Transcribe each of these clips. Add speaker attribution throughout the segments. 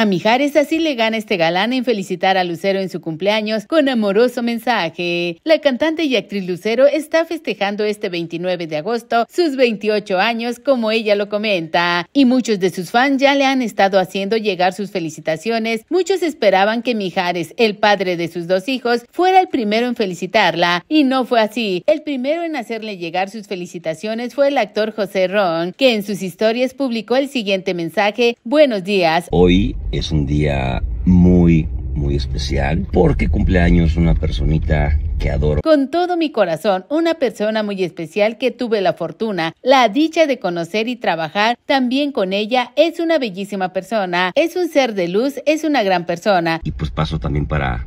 Speaker 1: A Mijares así le gana este galán en felicitar a Lucero en su cumpleaños con amoroso mensaje. La cantante y actriz Lucero está festejando este 29 de agosto sus 28 años, como ella lo comenta, y muchos de sus fans ya le han estado haciendo llegar sus felicitaciones. Muchos esperaban que Mijares, el padre de sus dos hijos, fuera el primero en felicitarla, y no fue así. El primero en hacerle llegar sus felicitaciones fue el actor José Ron, que en sus historias publicó el siguiente mensaje: Buenos días.
Speaker 2: Hoy es un día muy, muy especial porque cumpleaños una personita que adoro. Con
Speaker 1: todo mi corazón, una persona muy especial que tuve la fortuna, la dicha de conocer y trabajar también con ella, es una bellísima persona, es un ser de luz, es una gran persona. Y
Speaker 2: pues paso también para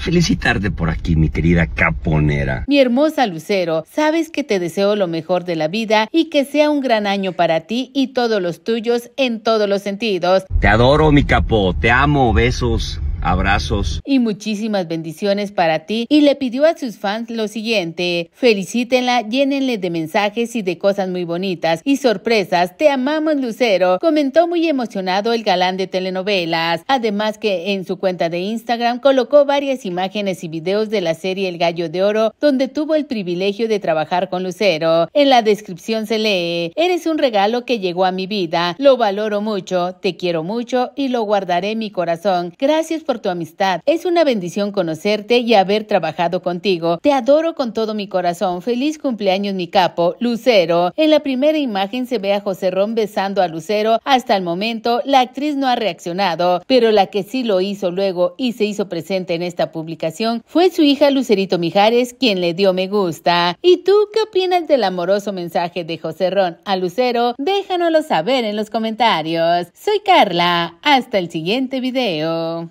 Speaker 2: felicitarte por aquí, mi querida caponera.
Speaker 1: Mi hermosa Lucero, sabes que te deseo lo mejor de la vida y que sea un gran año para ti y todos los tuyos en todos los sentidos.
Speaker 2: Te adoro, mi capo, te amo, besos. Abrazos.
Speaker 1: Y muchísimas bendiciones para ti. Y le pidió a sus fans lo siguiente. Felicítenla, llénenle de mensajes y de cosas muy bonitas y sorpresas. Te amamos, Lucero. Comentó muy emocionado el galán de telenovelas. Además que en su cuenta de Instagram colocó varias imágenes y videos de la serie El Gallo de Oro, donde tuvo el privilegio de trabajar con Lucero. En la descripción se lee, eres un regalo que llegó a mi vida. Lo valoro mucho, te quiero mucho y lo guardaré en mi corazón. Gracias por por tu amistad. Es una bendición conocerte y haber trabajado contigo. Te adoro con todo mi corazón. Feliz cumpleaños, mi capo, Lucero. En la primera imagen se ve a José Ron besando a Lucero. Hasta el momento, la actriz no ha reaccionado, pero la que sí lo hizo luego y se hizo presente en esta publicación fue su hija Lucerito Mijares, quien le dio me gusta. ¿Y tú qué opinas del amoroso mensaje de José Ron a Lucero? Déjanoslo saber en los comentarios. Soy Carla. Hasta el siguiente video.